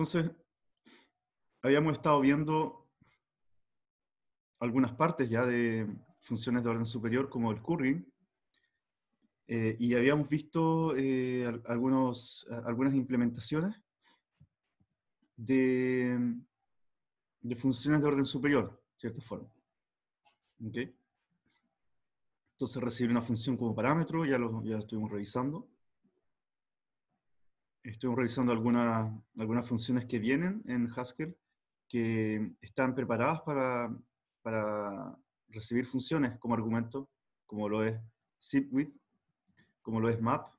Entonces, habíamos estado viendo algunas partes ya de funciones de orden superior como el curry, eh, y habíamos visto eh, algunos, algunas implementaciones de, funciones de orden superior, de cierta forma. Entonces recibe una función como parámetro, ya lo, ya estuvimos revisando estoy revisando algunas algunas funciones que vienen en Haskell que están preparadas para, para recibir funciones como argumento, como lo es zipwith, como lo es map,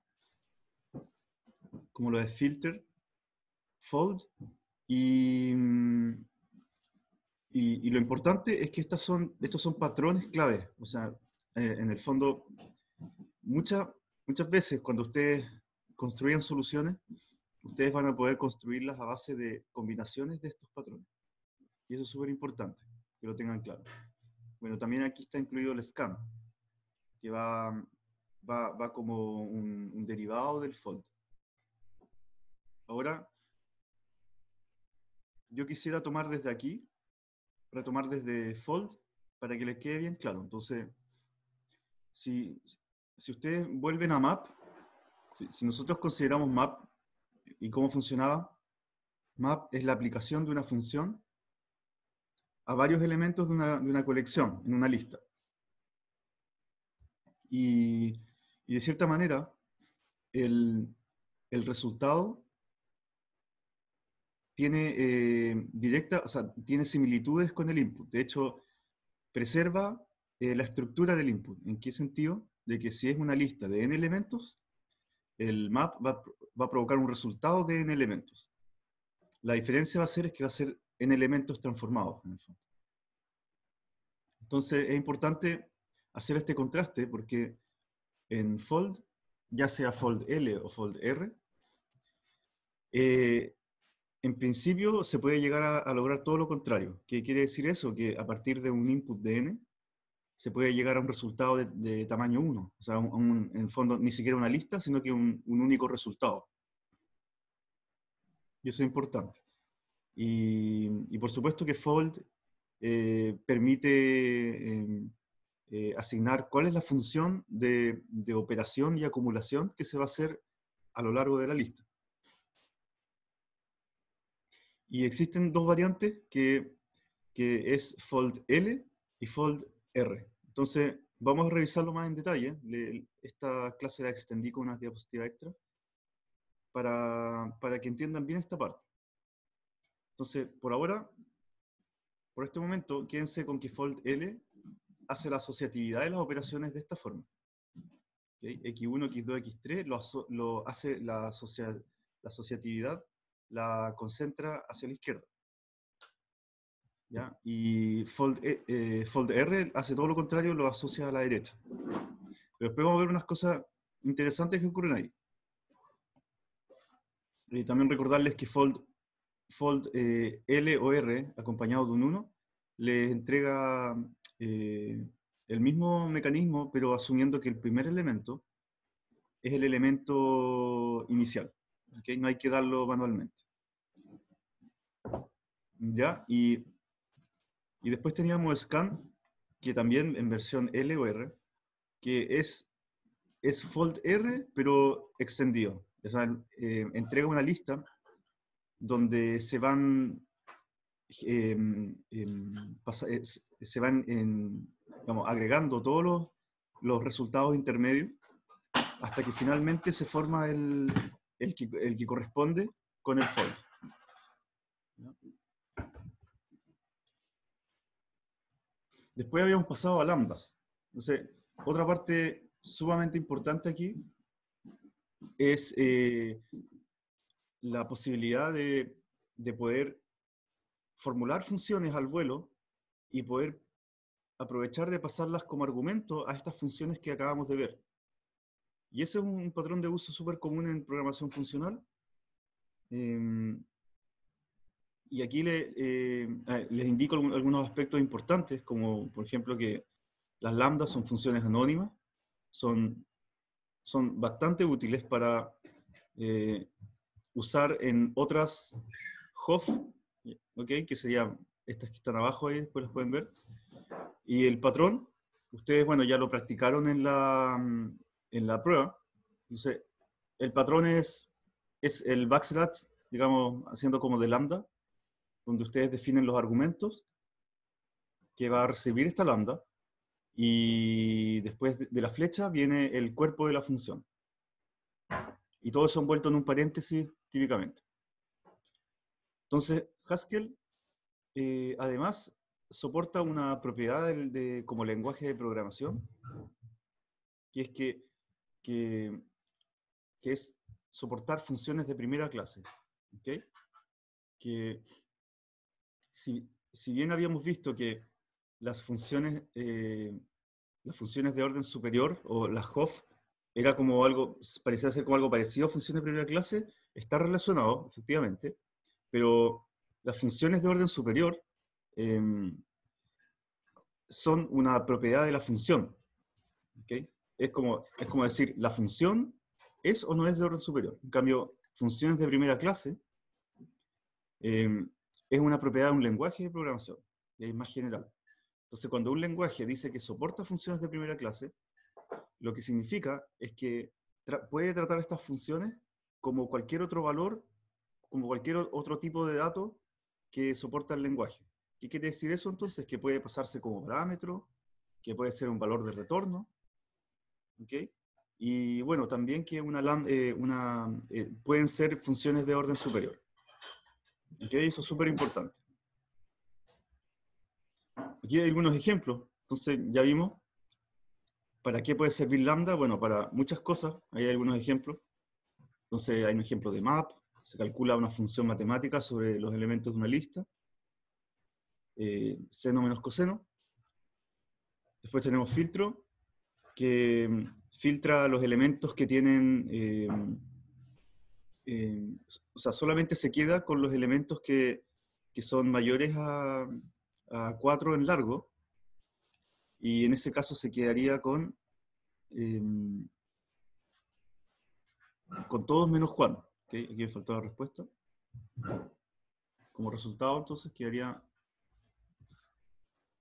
como lo es filter, fold, y, y, lo importante es que estas son, estos son patrones clave, o sea, eh, en el fondo, muchas muchas veces cuando ustedes construyan soluciones, ustedes van a poder construirlas a base de combinaciones de estos patrones. Y eso es súper importante, que lo tengan claro. Bueno, también aquí está incluido el scan, que va, va, como un, derivado del fold. Ahora, yo quisiera tomar desde aquí, para tomar desde fold, para que les quede bien claro. Entonces, si, si ustedes vuelven a map, si, nosotros consideramos map y cómo funcionaba, map es la aplicación de una función a varios elementos de una, colección, en una lista. Y, de cierta manera, el, resultado tiene eh, directa, o sea, tiene similitudes con el input. De hecho, preserva eh, la estructura del input. ¿En qué sentido? De que si es una lista de n elementos, el map va, a provocar un resultado de n elementos. La diferencia va a ser es que va a ser n elementos transformados. En el fondo. Entonces es importante hacer este contraste porque en fold, ya sea fold L o fold R, eh, en principio se puede llegar a, lograr todo lo contrario. ¿Qué quiere decir eso? Que a partir de un input de n, se puede llegar a un resultado de, tamaño 1, o sea, un, en fondo ni siquiera una lista, sino que un, único resultado. Y eso es importante. Y, por supuesto que Fold eh, permite em, eh, asignar cuál es la función de, operación y acumulación que se va a hacer a lo largo de la lista. Y existen dos variantes que, que, es fold L y fold R. Entonces, vamos a revisarlo más en detalle. esta clase la extendí con unas diapositivas extra para, para que entiendan bien esta parte. Entonces, por ahora, por este momento, quédense con que fold L hace la asociatividad de las operaciones de esta forma. x X1, X2, X3 lo, hace la, la asociatividad, la concentra hacia la izquierda. ¿ya? Y fold, eh, eh, fold R hace todo lo contrario, lo asocia a la derecha. Pero después vamos a ver unas cosas interesantes que ocurren ahí. Y también recordarles que fold, fold eh, L o R, acompañado de un 1, les entrega el mismo mecanismo, pero asumiendo que el primer elemento es el elemento inicial. ¿okay? No hay que darlo manualmente. ¿Ya? Y y después teníamos Scan, que también en versión L que es, es Fold R, pero extendido. O sea, eh, entrega una lista donde se van, em, em, eh, se van agregando todos los, resultados intermedios hasta que finalmente se forma el, que, el que corresponde con el fold. Después habíamos pasado a lambdas. Entonces, otra parte sumamente importante aquí es eh, la posibilidad de, poder formular funciones al vuelo y poder aprovechar de pasarlas como argumento a estas funciones que acabamos de ver. Y ese es un patrón de uso súper común en programación funcional. Em, y aquí le, eh, les indico algunos aspectos importantes, como por ejemplo que las lambdas son funciones anónimas, son, son bastante útiles para eh, usar en otras HOF, okay, que serían estas que están abajo ahí, después las pueden ver. Y el patrón, ustedes bueno, ya lo practicaron en la, en la prueba. Entonces, el patrón es, es el backslash, digamos, haciendo como de lambda, donde ustedes definen los argumentos que va a recibir esta lambda y después de la flecha viene el cuerpo de la función. Y todo eso envuelto en un paréntesis típicamente. Entonces, Haskell eh, además soporta una propiedad como lenguaje de programación, que es que, que, que es soportar funciones de primera clase. ¿okay? Que si, si bien habíamos visto que las funciones, eh, las funciones de orden superior o las HOF era como algo, parecía ser como algo parecido a funciones de primera clase, está relacionado, efectivamente, pero las funciones de orden superior em, son una propiedad de la función. ¿okay? Es, como, es como decir, la función es o no es de orden superior. En cambio, funciones de primera clase em, es una propiedad de un lenguaje de programación, es más general. Entonces, cuando un lenguaje dice que soporta funciones de primera clase, lo que significa es que puede tratar estas funciones como cualquier otro valor, como cualquier otro tipo de dato que soporta el lenguaje. ¿Qué quiere decir eso entonces? Que puede pasarse como parámetro, que puede ser un valor de retorno, Y bueno, también que una, eh, eh, pueden ser funciones de orden superior. Okay, eso es súper importante. Aquí hay algunos ejemplos. Entonces, ya vimos. ¿Para qué puede servir lambda? Bueno, para muchas cosas. hay algunos ejemplos. Entonces, hay un ejemplo de map. Se calcula una función matemática sobre los elementos de una lista. Eh, seno menos coseno. Después tenemos filtro, que mm, filtra los elementos que tienen... Eh, Em, o sea, solamente se queda con los elementos que, son mayores a, 4 en largo, y en ese caso se quedaría con, em, con todos menos Juan. Aquí me faltó la respuesta. Como resultado, entonces quedaría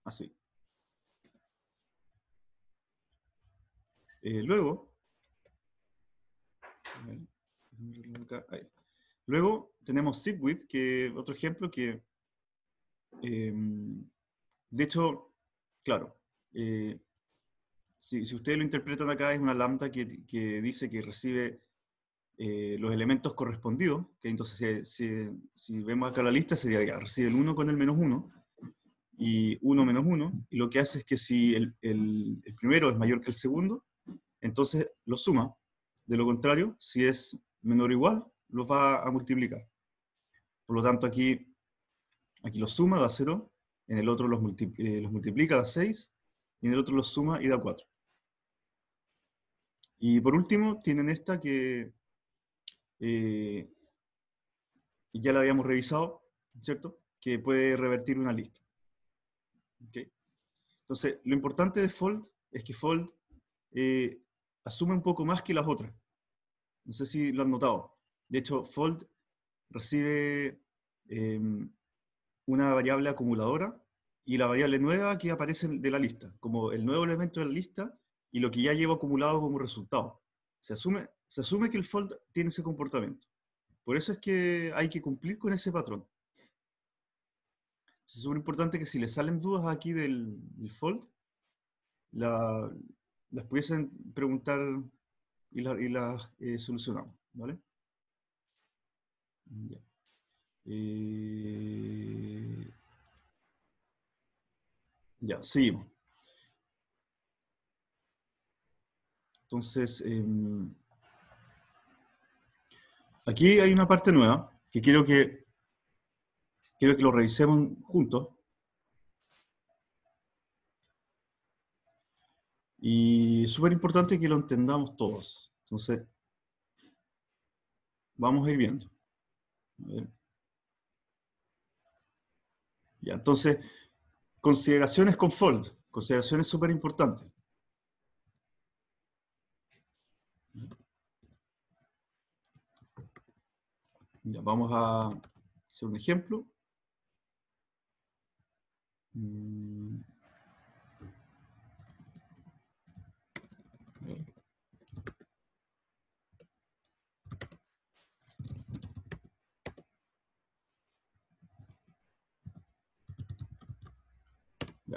así. Eh, luego, Luego tenemos with que otro ejemplo que, em, de hecho, claro, eh, si, si, ustedes lo interpretan acá, es una lambda que, dice que recibe eh, los elementos correspondidos, que entonces si, vemos acá la lista sería ya, recibe el 1 con el menos 1, y 1 menos 1, y lo que hace es que si el primero es mayor que el segundo, entonces lo suma, de lo contrario, si es menor o igual, los va a multiplicar. Por lo tanto, aquí, aquí los suma, da 0, en el otro los, eh, los multiplica, da 6, y en el otro los suma y da 4. Y por último, tienen esta que eh, ya la habíamos revisado, ¿cierto? Que puede revertir una lista. Entonces, lo importante de Fold es que Fold eh, asume un poco más que las otras. No sé si lo han notado. De hecho, fold recibe em, una variable acumuladora y la variable nueva que aparece de la lista, como el nuevo elemento de la lista y lo que ya llevo acumulado como resultado. Se asume, se asume que el fold tiene ese comportamiento. Por eso es que hay que cumplir con ese patrón. Es súper importante que si le salen dudas aquí del, fold, las pudiesen preguntar y las la, eh, solucionamos, ¿vale? Ya. Eh, seguimos. Entonces, em, aquí hay una parte nueva que quiero que, quiero que lo revisemos juntos Y súper importante que lo entendamos todos. Entonces, vamos a ir viendo. Ya, entonces, consideraciones con fold, consideraciones súper importantes. Ya, vamos a hacer un ejemplo. Mm.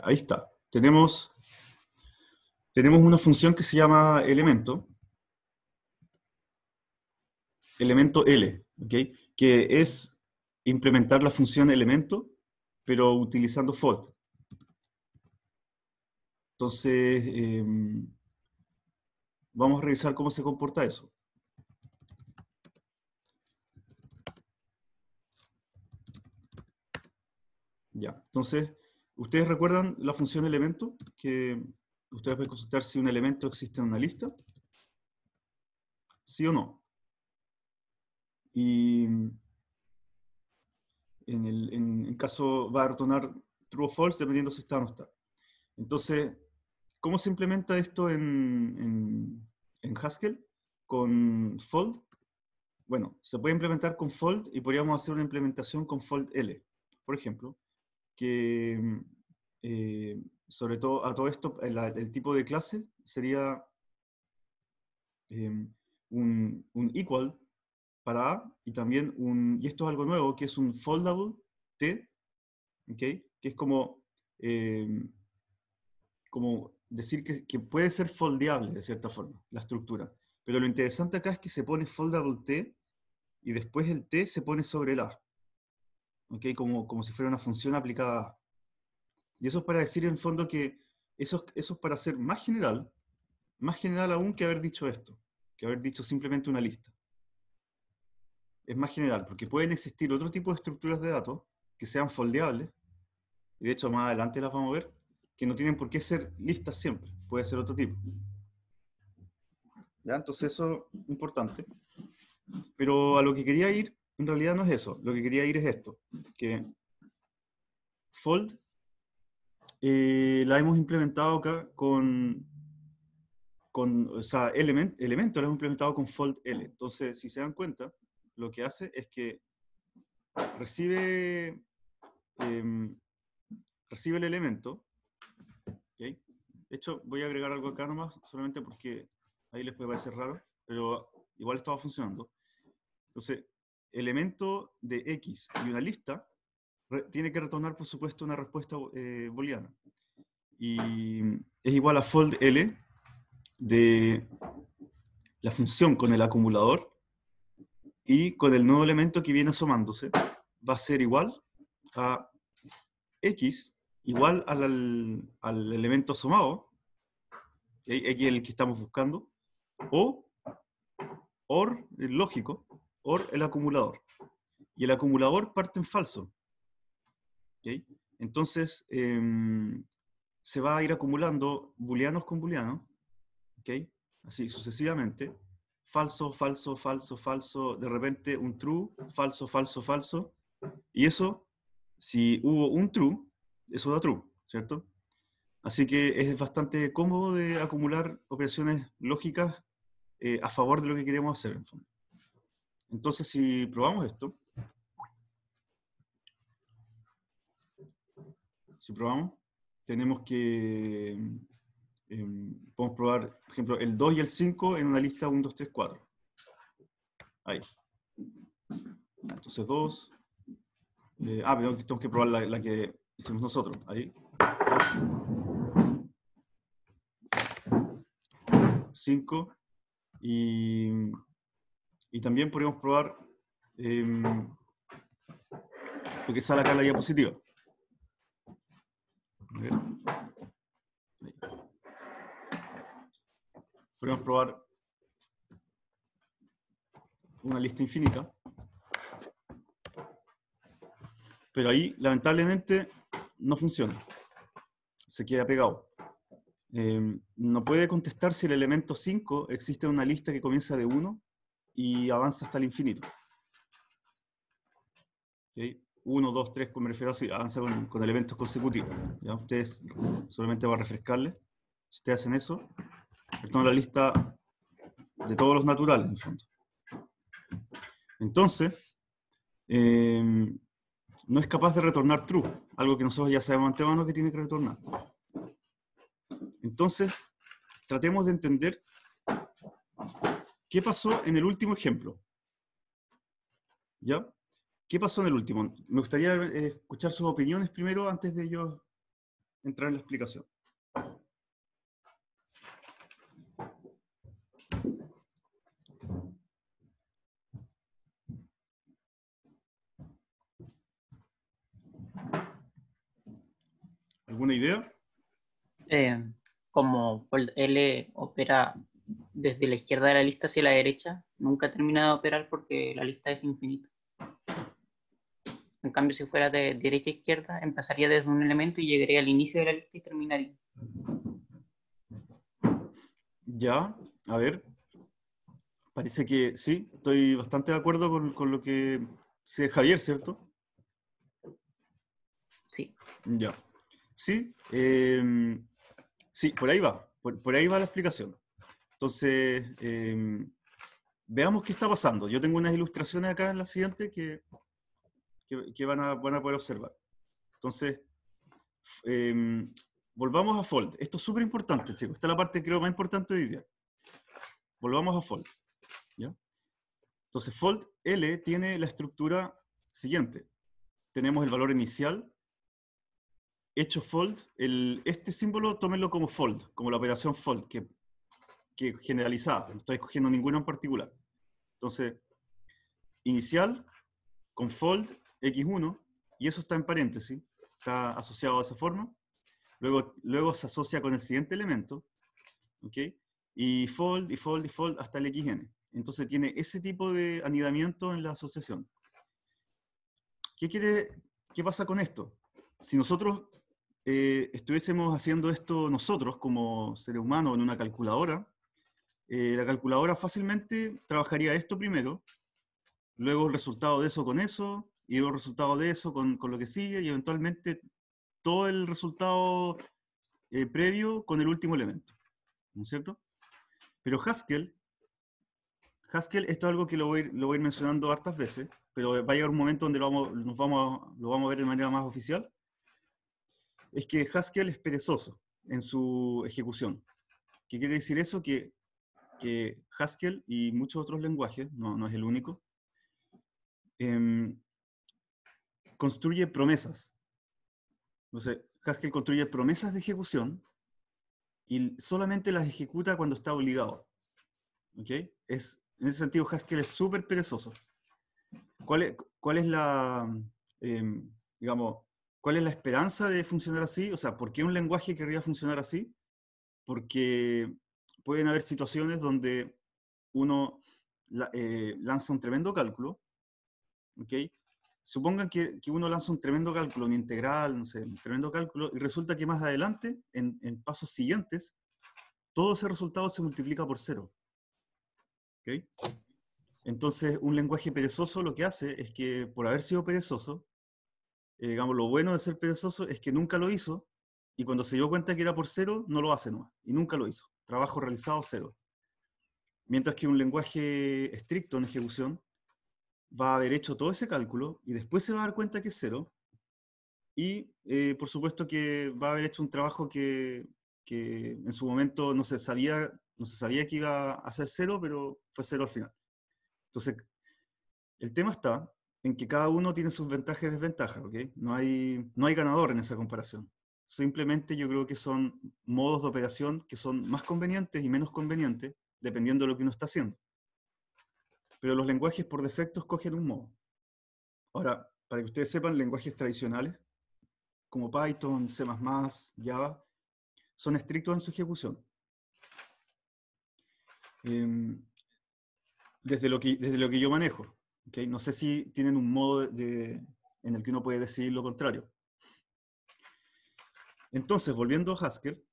Ahí está. Tenemos, tenemos una función que se llama elemento. Elemento L, que es implementar la función elemento, pero utilizando fold. Entonces, em, vamos a revisar cómo se comporta eso. Ya, entonces, ¿Ustedes recuerdan la función elemento? Que ustedes pueden consultar si un elemento existe en una lista. ¿Sí o no? Y en, el caso va a retornar true o false dependiendo si está o no está. Entonces, ¿cómo se implementa esto en, en Haskell? Con fold. Bueno, se puede implementar con fold y podríamos hacer una implementación con fold L, por ejemplo que mm, eh, sobre todo a todo esto, el, tipo de clase sería em, un, equal para A y también un, y esto es algo nuevo, que es un foldable T, que es como, em, como decir que, que, puede ser foldeable de cierta forma, la estructura. Pero lo interesante acá es que se pone foldable T y después el T se pone sobre el A como, como si fuera una función aplicada a. Y eso es para decir en fondo que eso, eso es para ser más general, más general aún que haber dicho esto, que haber dicho simplemente una lista. Es más general, porque pueden existir otro tipo de estructuras de datos que sean foldeables, y de hecho más adelante las vamos a ver, que no tienen por qué ser listas siempre, puede ser otro tipo. ¿Ya? Entonces eso es importante. Pero a lo que quería ir en realidad no es eso. Lo que quería ir es esto, que Fold eh, la hemos implementado acá con, con o element, Elemento la hemos implementado con Fold L. Entonces, si se dan cuenta, lo que hace es que recibe, em, recibe el elemento. De hecho, voy a agregar algo acá nomás, solamente porque ahí les puede parecer raro, pero igual estaba funcionando. Entonces, elemento de X y una lista, tiene que retornar, por supuesto, una respuesta eh, booleana. Y es igual a fold L de la función con el acumulador y con el nuevo elemento que viene asomándose, va a ser igual a X, igual al, elemento asomado, X es el que estamos buscando, o OR, lógico, OR el acumulador. Y el acumulador parte en falso. ¿Okay? Entonces, em, se va a ir acumulando booleanos con booleanos, ¿okay? así sucesivamente. Falso, falso, falso, falso, de repente un true, falso, falso, falso. Y eso, si hubo un true, eso da true, ¿cierto? Así que es bastante cómodo de acumular operaciones lógicas eh, a favor de lo que queremos hacer, en fondo. Entonces, si probamos esto, si probamos, tenemos que, em, podemos probar, por ejemplo, el 2 y el 5 en una lista 1, 2, 3, 4. Ahí. Entonces 2. Eh, ah, pero tenemos que probar la, que hicimos nosotros. Ahí. 5. Y y también podríamos probar em, lo que sale acá en la diapositiva. Podríamos probar una lista infinita. Pero ahí, lamentablemente, no funciona. Se queda pegado. Em, no puede contestar si el elemento 5 existe en una lista que comienza de 1 y avanza hasta el infinito. ¿Okay? Uno, dos, tres, me refiero así, avanza con, elementos consecutivos. ¿ya? Ustedes, solamente van a refrescarle. si ustedes hacen eso, están la lista de todos los naturales, en fondo. Entonces, em, no es capaz de retornar true, algo que nosotros ya sabemos antemano que tiene que retornar. Entonces, tratemos de entender ¿Qué pasó en el último ejemplo? ¿Ya? ¿Qué pasó en el último? Me gustaría eh, escuchar sus opiniones primero antes de yo entrar en la explicación. ¿Alguna idea? Eh, como L opera desde la izquierda de la lista hacia la derecha, nunca termina de operar porque la lista es infinita. En cambio, si fuera de derecha a izquierda, empezaría desde un elemento y llegaría al inicio de la lista y terminaría. Ya, a ver. Parece que sí, estoy bastante de acuerdo con, lo que dice Javier, ¿cierto? Sí. Ya. Sí, em, por ahí va. por ahí va la explicación. Entonces, em, veamos qué está pasando. Yo tengo unas ilustraciones acá en la siguiente que, van, a, van, a, poder observar. Entonces, em, volvamos a Fold. Esto es súper importante, chicos. Esta es la parte, creo, más importante hoy día. Volvamos a Fold. ¿ya? Entonces, Fold L tiene la estructura siguiente. Tenemos el valor inicial, hecho fold, este símbolo tómenlo como fold, como la operación fold, que que generalizada, no estoy escogiendo ninguna en particular. Entonces, inicial con fold x1, y eso está en paréntesis, está asociado de esa forma. Luego, luego se asocia con el siguiente elemento, ¿ok? Y fold, y fold, y fold hasta el xn. Entonces tiene ese tipo de anidamiento en la asociación. ¿Qué, quiere, qué pasa con esto? Si nosotros eh, estuviésemos haciendo esto nosotros como seres humanos en una calculadora, eh, la calculadora fácilmente trabajaría esto primero, luego el resultado de eso con eso, y luego el resultado de eso con, con lo que sigue, y eventualmente todo el resultado eh, previo con el último elemento. ¿No es cierto? Pero Haskell, Haskell, esto es algo que lo voy, lo voy a ir mencionando hartas veces, pero va a llegar un momento donde lo vamos, nos vamos lo vamos a ver de manera más oficial, es que Haskell es perezoso en su ejecución. ¿Qué quiere decir eso? Que que Haskell y muchos otros lenguajes, no, no es el único, em, construye promesas. Entonces, Haskell construye promesas de ejecución y solamente las ejecuta cuando está obligado. ¿Okay? Es, en ese sentido, Haskell es súper perezoso. ¿Cuál es, cuál es la, em, digamos, cuál es la esperanza de funcionar así? O sea, ¿por qué un lenguaje querría funcionar así? Porque pueden haber situaciones donde uno eh, lanza un tremendo cálculo, ¿ok? Supongan que, uno lanza un tremendo cálculo, un integral, no sé, un tremendo cálculo, y resulta que más adelante, en, pasos siguientes, todo ese resultado se multiplica por cero. Entonces, un lenguaje perezoso lo que hace es que, por haber sido perezoso, eh, digamos, lo bueno de ser perezoso es que nunca lo hizo, y cuando se dio cuenta que era por cero, no lo hace nomás, y nunca lo hizo trabajo realizado cero. Mientras que un lenguaje estricto en ejecución va a haber hecho todo ese cálculo y después se va a dar cuenta que es cero. Y eh, por supuesto que va a haber hecho un trabajo que, en su momento no se, sabía, no se sabía que iba a ser cero, pero fue cero al final. Entonces, el tema está en que cada uno tiene sus ventajas y desventajas, No hay, no hay ganador en esa comparación. Simplemente yo creo que son modos de operación que son más convenientes y menos convenientes, dependiendo de lo que uno está haciendo. Pero los lenguajes por defecto escogen un modo. Ahora, para que ustedes sepan, lenguajes tradicionales, como Python, C++, Java, son estrictos en su ejecución. Em, desde, lo que, desde lo que yo manejo. ¿okay? No sé si tienen un modo en el que uno puede decidir lo contrario. Entonces, volviendo a Haskell,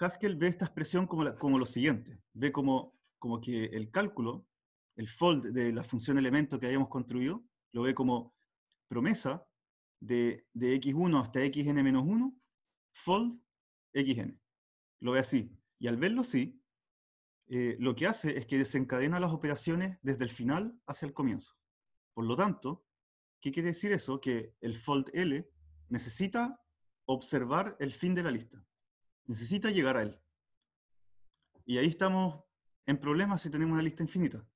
Haskell ve esta expresión como, como lo siguiente, ve como, como que el cálculo, el fold de la función elemento que habíamos construido, lo ve como promesa de, x1 hasta xn-1, fold xn. Lo ve así. Y al verlo así, eh, lo que hace es que desencadena las operaciones desde el final hacia el comienzo. Por lo tanto, ¿qué quiere decir eso? Que el fold L necesita observar el fin de la lista. Necesita llegar a él. Y ahí estamos en problemas si tenemos una lista infinita,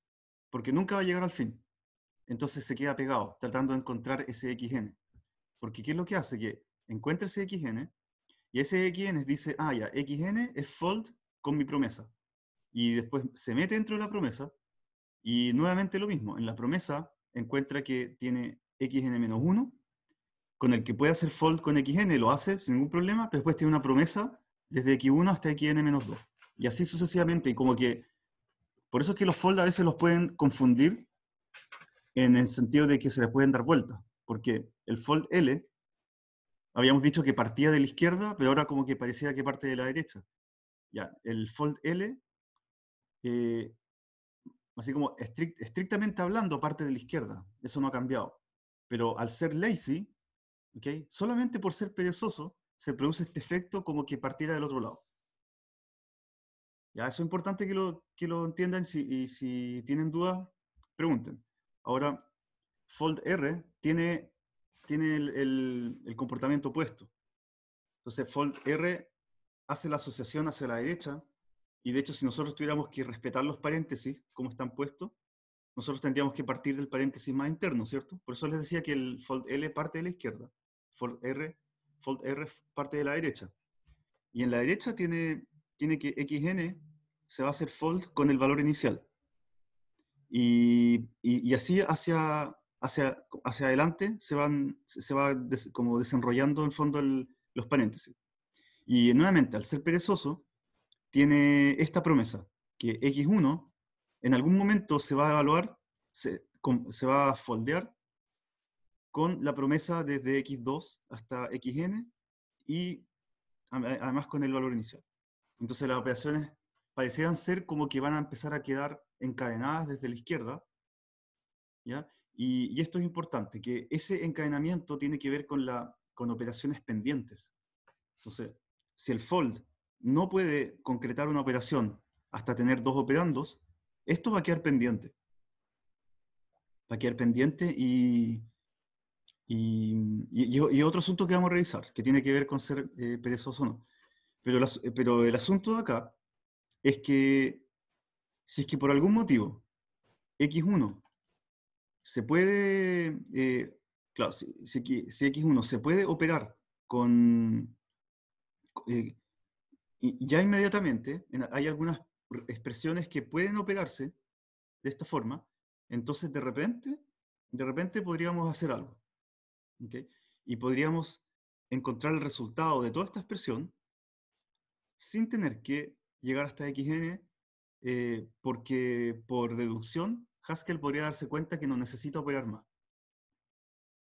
porque nunca va a llegar al fin. Entonces se queda pegado, tratando de encontrar ese XN. Porque ¿qué es lo que hace? Que encuentra ese XN y ese XN dice, ah, ya, XN es fold con mi promesa. Y después se mete dentro de la promesa y nuevamente lo mismo. En la promesa encuentra que tiene XN-1 con el que puede hacer fold con xn, lo hace sin ningún problema, pero después tiene una promesa desde x1 hasta xn-2. Y así sucesivamente, y como que, por eso es que los fold a veces los pueden confundir en el sentido de que se les pueden dar vueltas, porque el fold L, habíamos dicho que partía de la izquierda, pero ahora como que parecía que parte de la derecha. Ya, el fold L, eh, así como estrictamente hablando, parte de la izquierda, eso no ha cambiado. Pero al ser lazy, Solamente por ser perezoso se produce este efecto como que partiera del otro lado. Ya, eso es importante que lo, que lo entiendan si, y si tienen dudas, pregunten. Ahora, fold R tiene, tiene el, el, el comportamiento opuesto. Entonces, fold R hace la asociación hacia la derecha y de hecho si nosotros tuviéramos que respetar los paréntesis, como están puestos, nosotros tendríamos que partir del paréntesis más interno, ¿cierto? Por eso les decía que el fold L parte de la izquierda, fold R, fold R parte de la derecha. Y en la derecha tiene, tiene que xn se va a hacer fold con el valor inicial. Y, y, así hacia, hacia, hacia adelante se, van, se va como desenrollando en fondo los paréntesis. Y nuevamente, al ser perezoso, tiene esta promesa, que x1 en algún momento se va a evaluar, se, va a foldear con la promesa desde X2 hasta XN y además con el valor inicial. Entonces las operaciones parecieran ser como que van a empezar a quedar encadenadas desde la izquierda. Y, esto es importante, que ese encadenamiento tiene que ver con, la, con operaciones pendientes. Entonces, si el fold no puede concretar una operación hasta tener dos operandos, esto va a quedar pendiente. Va a quedar pendiente y, y, otro asunto que vamos a revisar, que tiene que ver con ser eh, perezoso o no. Pero, eh, pero el asunto de acá es que si es que por algún motivo X1 se puede, eh, claro, si, X1 se puede operar con, ya inmediatamente, hay algunas expresiones que pueden operarse de esta forma, entonces de repente, de repente podríamos hacer algo. Y podríamos encontrar el resultado de toda esta expresión sin tener que llegar hasta xn, eh, porque por deducción Haskell podría darse cuenta que no necesita operar más.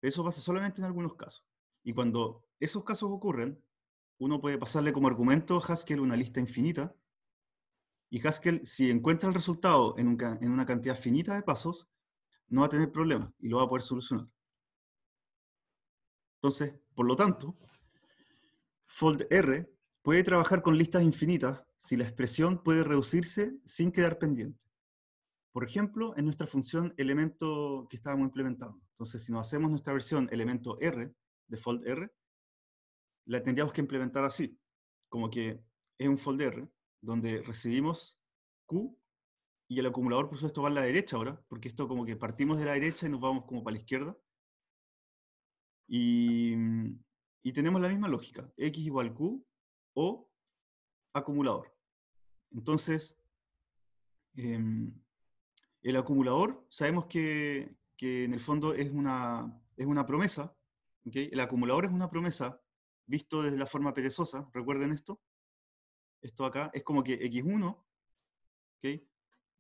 Eso pasa solamente en algunos casos. Y cuando esos casos ocurren, uno puede pasarle como argumento a Haskell una lista infinita y Haskell, si encuentra el resultado en, una cantidad finita de pasos, no va a tener problema y lo va a poder solucionar. Entonces, por lo tanto, FoldR puede trabajar con listas infinitas si la expresión puede reducirse sin quedar pendiente. Por ejemplo, en nuestra función elemento que estábamos implementando. Entonces, si nos hacemos nuestra versión elemento R, de FoldR, la tendríamos que implementar así, como que es un FoldR, donde recibimos Q y el acumulador, por supuesto, va a la derecha ahora, porque esto como que partimos de la derecha y nos vamos como para la izquierda. Y, tenemos la misma lógica, X igual Q o acumulador. Entonces, em, el acumulador, sabemos que, que, en el fondo es una, es una promesa, el acumulador es una promesa visto desde la forma perezosa, recuerden esto, esto acá, es como que X1,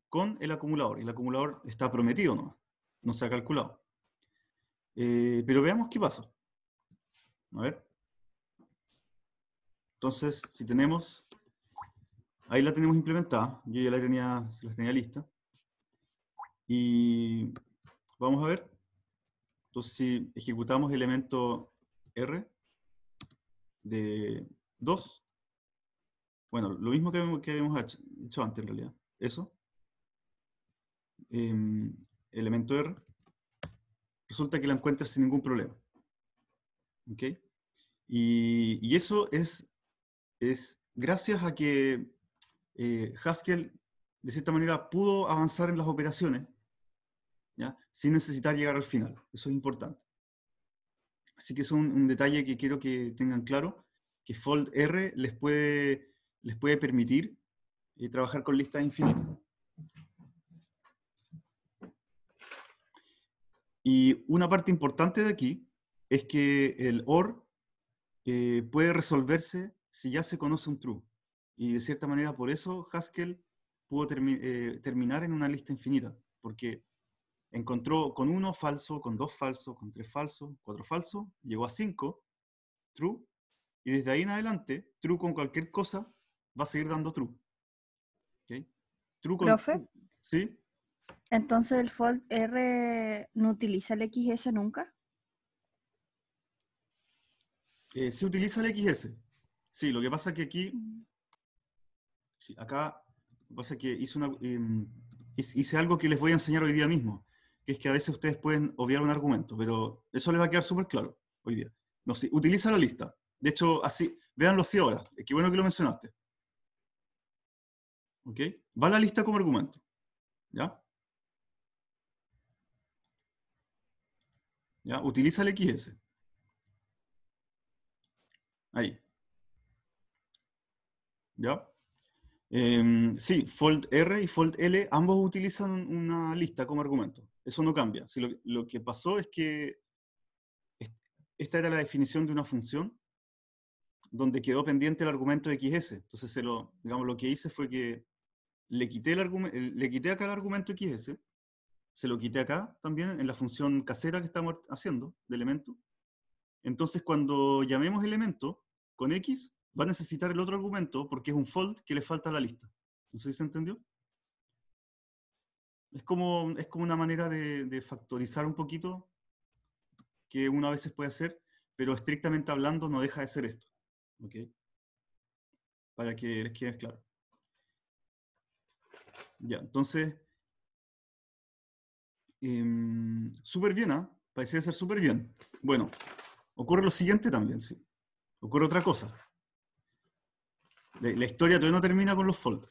Con el acumulador, y el acumulador está prometido, ¿no? No se ha calculado. Eh, pero veamos qué pasa. A ver. Entonces, si tenemos, ahí la tenemos implementada, yo ya la tenía, tenía lista. Y vamos a ver. Entonces, si ejecutamos elemento R de 2, bueno, lo mismo que, que habíamos hecho, antes en realidad. Eso. Em, elemento R. Resulta que la encuentras sin ningún problema. ¿Ok? Y, eso es, es gracias a que eh, Haskell, de cierta manera, pudo avanzar en las operaciones ¿ya? sin necesitar llegar al final. Eso es importante. Así que es un, un detalle que quiero que tengan claro, que Fold R les puede les puede permitir eh, trabajar con listas infinitas. Y una parte importante de aquí es que el OR eh, puede resolverse si ya se conoce un true. Y de cierta manera por eso Haskell pudo eh, terminar en una lista infinita, porque encontró con uno falso, con dos falso, con tres falso, cuatro falso, llegó a cinco, true, y desde ahí en adelante, true con cualquier cosa, va a seguir dando true. ¿Okay? True con ¿Profe? ¿Sí? Entonces el Fold R no utiliza el XS nunca. Eh, se utiliza el XS. Sí, lo que pasa es que aquí, acá, pasa que em, hice, hice algo que les voy a enseñar hoy día mismo, que es que a veces ustedes pueden obviar un argumento, pero eso les va a quedar súper claro hoy día. No, sí, utiliza la lista. De hecho, así, veanlo así ahora. Qué bueno que lo mencionaste. ¿Ok? Va la lista como argumento. ¿Ya? ¿Ya? Utiliza el XS. Ahí. ¿Ya? Em, sí, fold R y fold L, ambos utilizan una lista como argumento. Eso no cambia. Si lo, que pasó es que esta era la definición de una función donde quedó pendiente el argumento de XS. Entonces, digamos, lo que hice fue que le quité, el eh, le quité acá el argumento XS, se lo quité acá también en la función casera que estamos haciendo de elemento. Entonces, cuando llamemos elemento con X, va a necesitar el otro argumento porque es un fold que le falta a la lista. No sé si se entendió. Es como, es como una manera de, factorizar un poquito que uno a veces puede hacer, pero estrictamente hablando no deja de ser esto. Para que les quede claro. Ya, entonces, eh, súper bien, ¿ah? parece Parecía ser súper bien. Bueno, ocurre lo siguiente también, sí. Ocurre otra cosa. La, historia todavía no termina con los fold.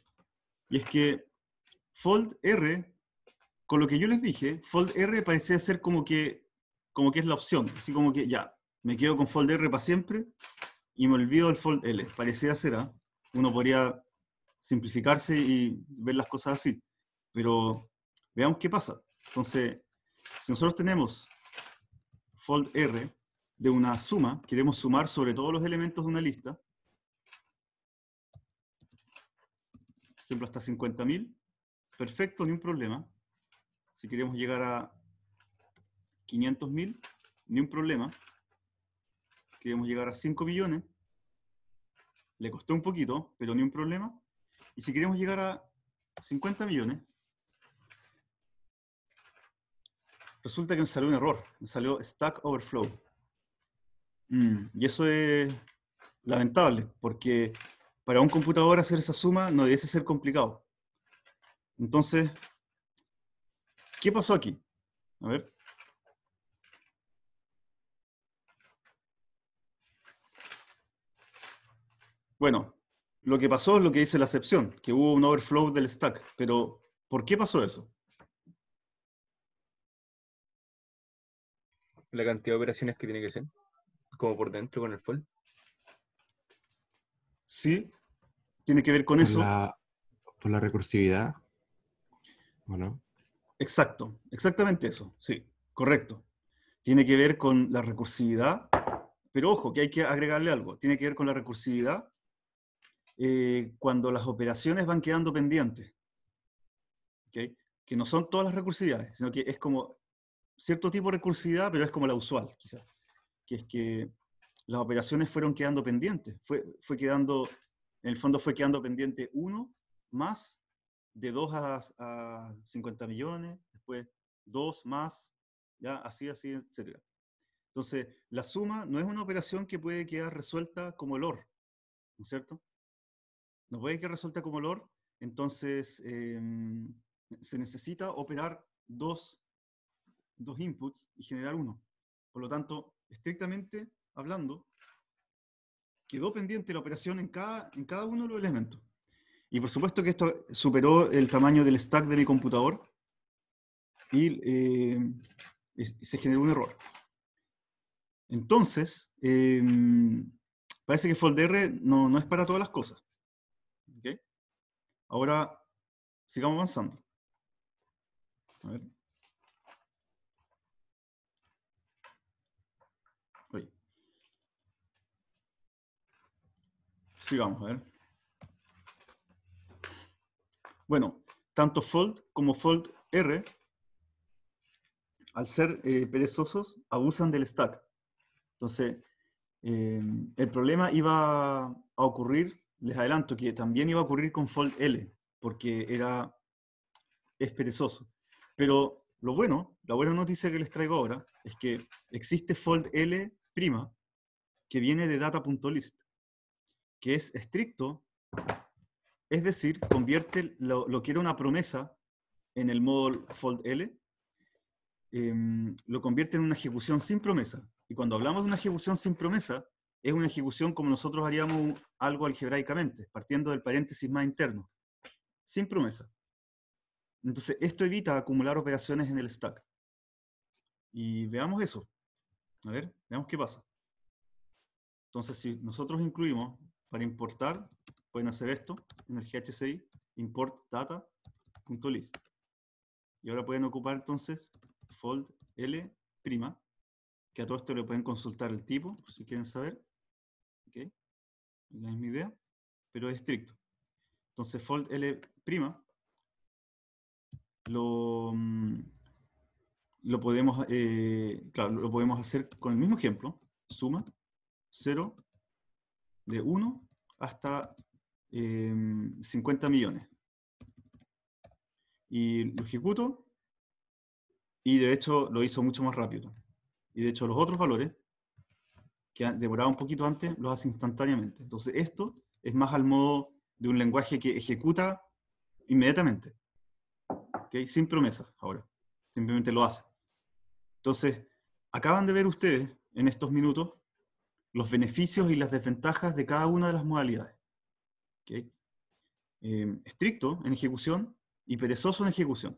Y es que fold R, con lo que yo les dije, fold R parecía ser como que, como que es la opción. Así como que ya, me quedo con fold R para siempre y me olvido del fold L. Parecía ser, ¿ah? Uno podría simplificarse y ver las cosas así. Pero veamos qué pasa. Entonces, si nosotros tenemos fold R de una suma, queremos sumar sobre todos los elementos de una lista, por ejemplo, hasta 50.000, perfecto, ni un problema. Si queremos llegar a 500.000, ni un problema. Queremos llegar a 5 millones, le costó un poquito, pero ni un problema. Y si queremos llegar a 50 millones, resulta que me salió un error, me salió Stack Overflow. Mm, y eso es lamentable, porque para un computador hacer esa suma no debiese ser complicado. Entonces, ¿qué pasó aquí? A ver. Bueno, lo que pasó es lo que dice la excepción, que hubo un overflow del stack. Pero, ¿por qué pasó eso? La cantidad de operaciones que tiene que ser, como por dentro con el fold. Sí, tiene que ver con eso. Con la recursividad, Bueno. Exacto, exactamente eso, sí, correcto. Tiene que ver con la recursividad, pero ojo, que hay que agregarle algo. Tiene que ver con la recursividad eh, cuando las operaciones van quedando pendientes. Que no son todas las recursividades, sino que es como cierto tipo de recursividad, pero es como la usual, quizás. Que es que las operaciones fueron quedando pendientes. Fue, fue quedando, en el fondo fue quedando pendiente uno más de 2 a, 50 millones, después 2 más, ya así, así, etc. Entonces, la suma no es una operación que puede quedar resuelta como el OR, ¿no es cierto? no puede que resulte como olor, entonces em, se necesita operar dos, inputs y generar uno. Por lo tanto, estrictamente hablando, quedó pendiente la operación en cada, en cada uno de los elementos. Y por supuesto que esto superó el tamaño del stack de mi computador y em, se generó un error. Entonces, em, parece que FoldR no, no es para todas las cosas. Ahora, sigamos avanzando. A ver. Sigamos, a ver. Bueno, tanto fold como fold R, al ser eh, perezosos, abusan del stack. Entonces, eh, el problema iba a ocurrir les adelanto que también iba a ocurrir con Fold L, porque era, es perezoso. Pero lo bueno, la buena noticia que les traigo ahora es que existe Fold L' que viene de data.list, que es estricto, es decir, convierte lo, que era una promesa en el módulo Fold L, em, lo convierte en una ejecución sin promesa. Y cuando hablamos de una ejecución sin promesa, es una ejecución como nosotros haríamos algo algebraicamente, partiendo del paréntesis más interno, sin promesa. Entonces, esto evita acumular operaciones en el stack. Y veamos eso. A ver, veamos qué pasa. Entonces, si nosotros incluimos, para importar, pueden hacer esto en el GHCI, import data.list. Y ahora pueden ocupar entonces fold L', que a todo esto le pueden consultar el tipo, si quieren saber la misma idea, pero es estricto. Entonces, fold L' lo, mm, lo, podemos, eh, lo podemos hacer con el mismo ejemplo, suma 0 de 1 hasta 50 eh, millones. Y lo ejecuto, y de hecho lo hizo mucho más rápido. Y de hecho los otros valores que devorado un poquito antes, lo hace instantáneamente. Entonces, esto es más al modo de un lenguaje que ejecuta inmediatamente. Sin promesas ahora. Simplemente lo hace. Entonces, acaban de ver ustedes en estos minutos los beneficios y las desventajas de cada una de las modalidades. Em, estricto en ejecución y perezoso en ejecución.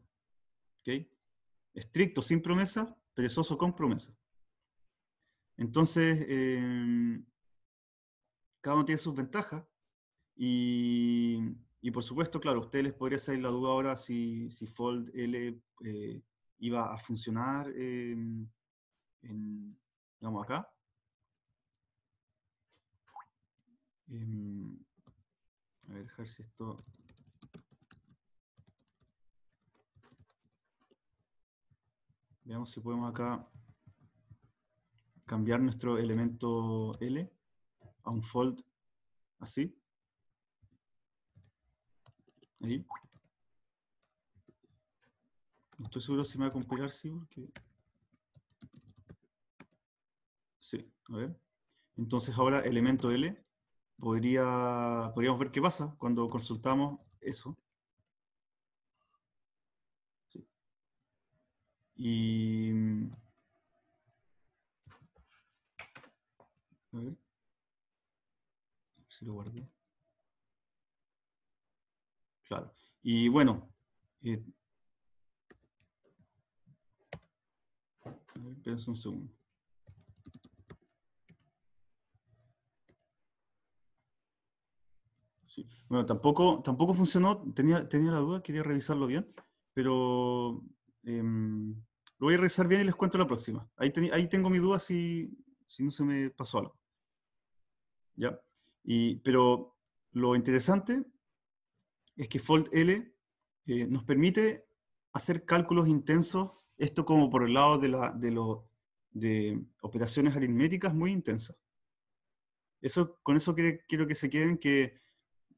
Estricto sin promesa, perezoso con promesa. Entonces, eh, cada uno tiene sus ventajas y, por supuesto, claro, a ustedes les podría salir la duda ahora si, si Fold L eh, iba a funcionar eh, en, digamos, acá. Em, a ver, dejar si esto Veamos si podemos acá cambiar nuestro elemento L a un fold así. Ahí. No estoy seguro si me va a compilar, sí, porque... Sí, a ver. Entonces ahora elemento L podría, podríamos ver qué pasa cuando consultamos eso. Y A ver. si lo guardé. Claro. Y bueno. Eh, a ver, un segundo. Sí. Bueno, tampoco, tampoco funcionó, tenía, tenía la duda, quería revisarlo bien, pero em, lo voy a revisar bien y les cuento la próxima. Ahí, ahí tengo mi duda si, si no se me pasó algo. ¿ya? Y, pero lo interesante es que Fold L eh, nos permite hacer cálculos intensos, esto como por el lado de, de, de operaciones aritméticas muy intensas. Eso, con eso quiero, que se queden que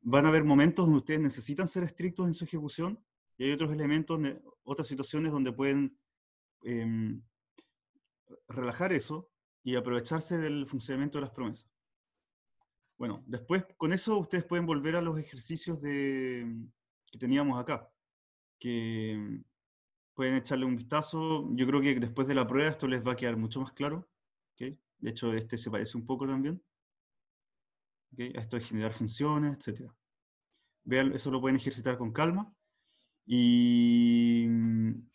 van a haber momentos donde ustedes necesitan ser estrictos en su ejecución y hay otros elementos, otras situaciones donde pueden em, relajar eso y aprovecharse del funcionamiento de las promesas. Bueno, después con eso ustedes pueden volver a los ejercicios de, mm, que teníamos acá, que mm, pueden echarle un vistazo. Yo creo que después de la prueba esto les va a quedar mucho más claro. De hecho, este se parece un poco también. a Esto de generar funciones, etc. Vean, eso lo pueden ejercitar con calma. Y, mm,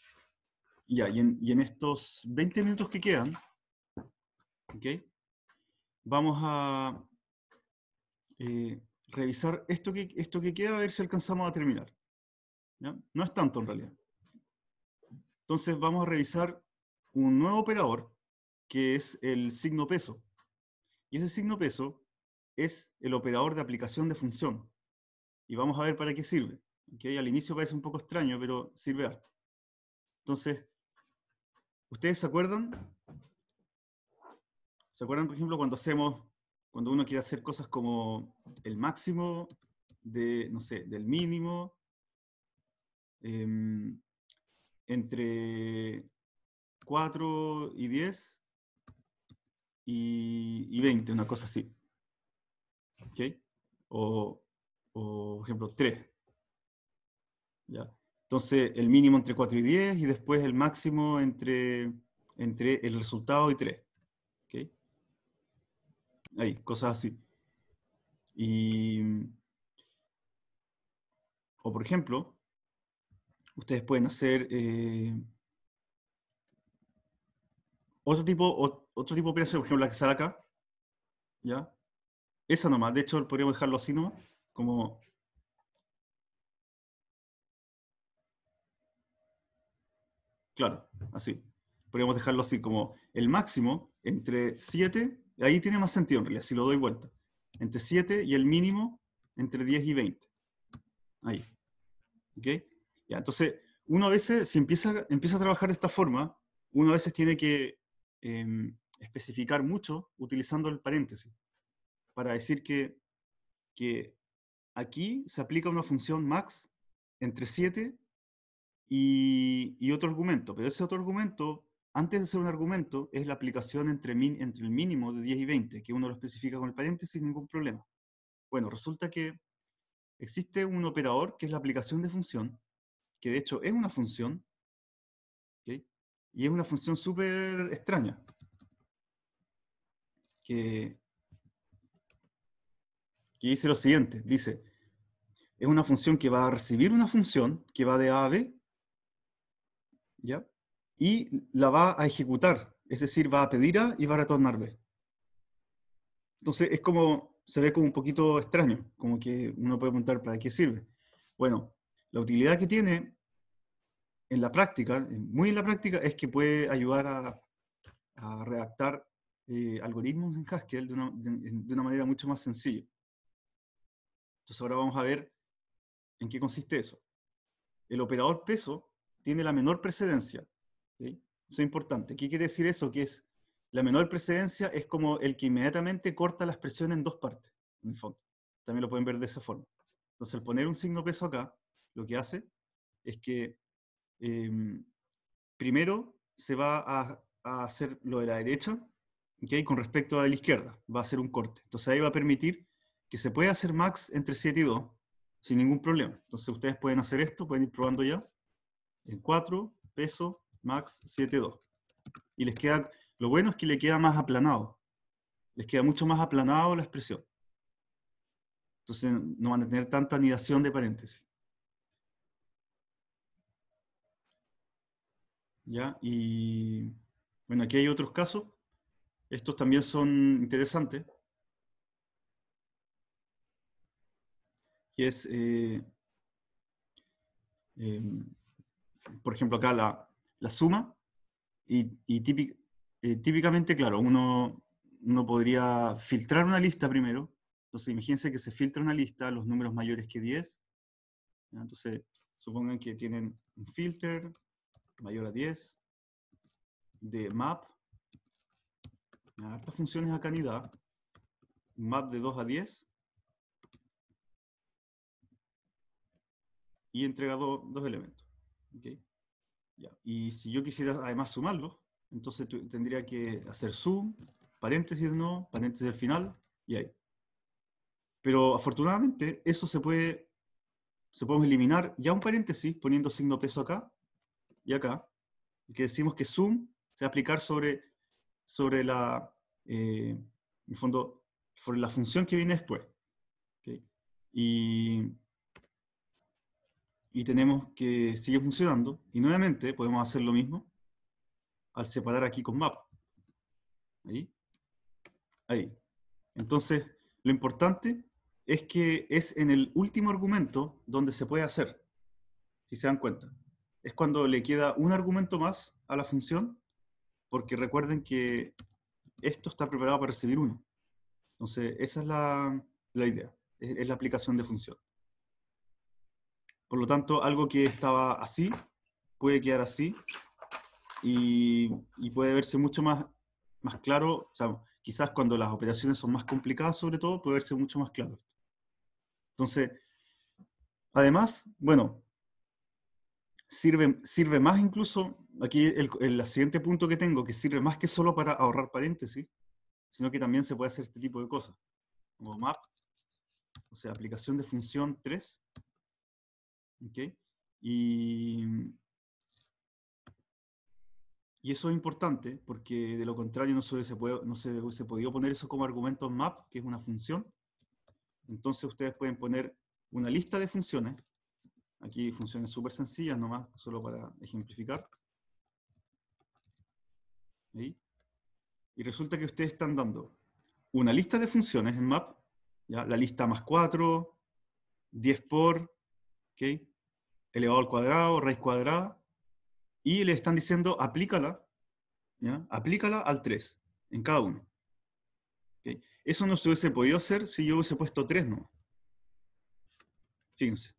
ya, y, en, estos 20 minutos que quedan, vamos a eh, revisar esto que, esto que queda, a ver si alcanzamos a terminar. No es tanto en realidad. Entonces vamos a revisar un nuevo operador que es el signo peso. Y ese signo peso es el operador de aplicación de función. Y vamos a ver para qué sirve. Al inicio parece un poco extraño, pero sirve harto. Entonces, ¿ustedes se acuerdan? ¿Se acuerdan, por ejemplo, cuando hacemos cuando uno quiere hacer cosas como el máximo de, no sé, del mínimo, em, entre 4 y 10 y, 20, una cosa así. ¿Ok? O, o por ejemplo, 3. Entonces, el mínimo entre 4 y 10 y después el máximo entre, entre el resultado y 3. Ahí, cosas así. Y, o por ejemplo, ustedes pueden hacer eh, otro tipo, otro tipo de operación, por ejemplo, la que sale acá, ¿ya? Esa nomás, de hecho podríamos dejarlo así nomás, como... Claro, así. Podríamos dejarlo así, como el máximo entre 7 Ahí tiene más sentido en realidad, si lo doy vuelta. Entre 7 y el mínimo entre 10 y 20. Ahí. ¿Ok? Ya, entonces, uno a veces, si empieza, empieza a trabajar de esta forma, uno a veces tiene que em, especificar mucho utilizando el paréntesis para decir que, que aquí se aplica una función max entre 7 y, y, otro argumento, pero ese otro argumento antes de hacer un argumento, es la aplicación entre, el mínimo de 10 y 20, que uno lo especifica con el paréntesis ningún problema. Bueno, resulta que existe un operador que es la aplicación de función, que de hecho es una función, y es una función súper extraña, que, que dice lo siguiente, dice, es una función que va a recibir una función que va de A a B, ¿ya? y la va a ejecutar, es decir, va a pedir A y va a retornar B. Entonces es como, se ve como un poquito extraño, como que uno puede preguntar para qué sirve. Bueno, la utilidad que tiene en la práctica, muy en la práctica, es que puede ayudar a, redactar eh, algoritmos en Haskell de una, de una manera mucho más sencilla. Entonces ahora vamos a ver en qué consiste eso. El operador peso tiene la menor precedencia, eso es importante. ¿Qué quiere decir eso? Que es la menor precedencia es como el que inmediatamente corta la expresión en dos partes, en el fondo. También lo pueden ver de esa forma. Entonces, al poner un signo peso acá, lo que hace es que em, primero se va a, hacer lo de la derecha, ¿okay? con respecto a la izquierda, va a hacer un corte. Entonces ahí va a permitir que se pueda hacer max entre 7 y 2 sin ningún problema. Entonces ustedes pueden hacer esto, pueden ir probando ya. En 4, peso, max 7.2. Y les queda, lo bueno es que le queda más aplanado. Les queda mucho más aplanado la expresión. Entonces no van a tener tanta anidación de paréntesis. ¿Ya? Y bueno, aquí hay otros casos. Estos también son interesantes. Y es, eh, eh, por ejemplo, acá la la suma y, eh, típicamente, claro, uno, podría filtrar una lista primero. Entonces, imagínense que se filtra una lista, los números mayores que 10. Entonces, supongan que tienen un filter mayor a 10 de map. Estas funciones a cantidad Map de 2 a 10. Y entrega dos elementos. ¿okay? Y si yo quisiera además sumarlo, entonces tendría que hacer zoom, paréntesis de paréntesis al final, y ahí. Pero afortunadamente eso se puede, se podemos eliminar ya un paréntesis poniendo signo peso acá y acá, que decimos que zoom se va a aplicar sobre, sobre la, eh, en fondo, sobre la función que viene después. Y y tenemos que sigue funcionando. Y nuevamente podemos hacer lo mismo al separar aquí con map. Ahí. Ahí. Entonces, lo importante es que es en el último argumento donde se puede hacer, si se dan cuenta. Es cuando le queda un argumento más a la función, porque recuerden que esto está preparado para recibir uno. Entonces, esa es la, idea, es, es la aplicación de función. Por lo tanto, algo que estaba así puede quedar así y, puede verse mucho más, más claro. O sea, quizás cuando las operaciones son más complicadas, sobre todo, puede verse mucho más claro. Entonces, además, bueno, sirve, sirve más incluso, aquí el, el siguiente punto que tengo, que sirve más que solo para ahorrar paréntesis, sino que también se puede hacer este tipo de cosas, como map, o sea, aplicación de función 3, ¿okay? Y, eso es importante porque de lo contrario no se, puede, no poner eso como argumento en map, que es una función. Entonces ustedes pueden poner una lista de funciones. Aquí funciones súper sencillas, nomás solo para ejemplificar. Y resulta que ustedes están dando una lista de funciones en map, ¿ya? la lista más 4, 10 por, ¿okay? elevado al cuadrado, raíz cuadrada, y le están diciendo aplícala, ¿ya? aplícala al 3, en cada uno. Eso no se hubiese podido hacer si yo hubiese puesto 3 ¿no? Fíjense,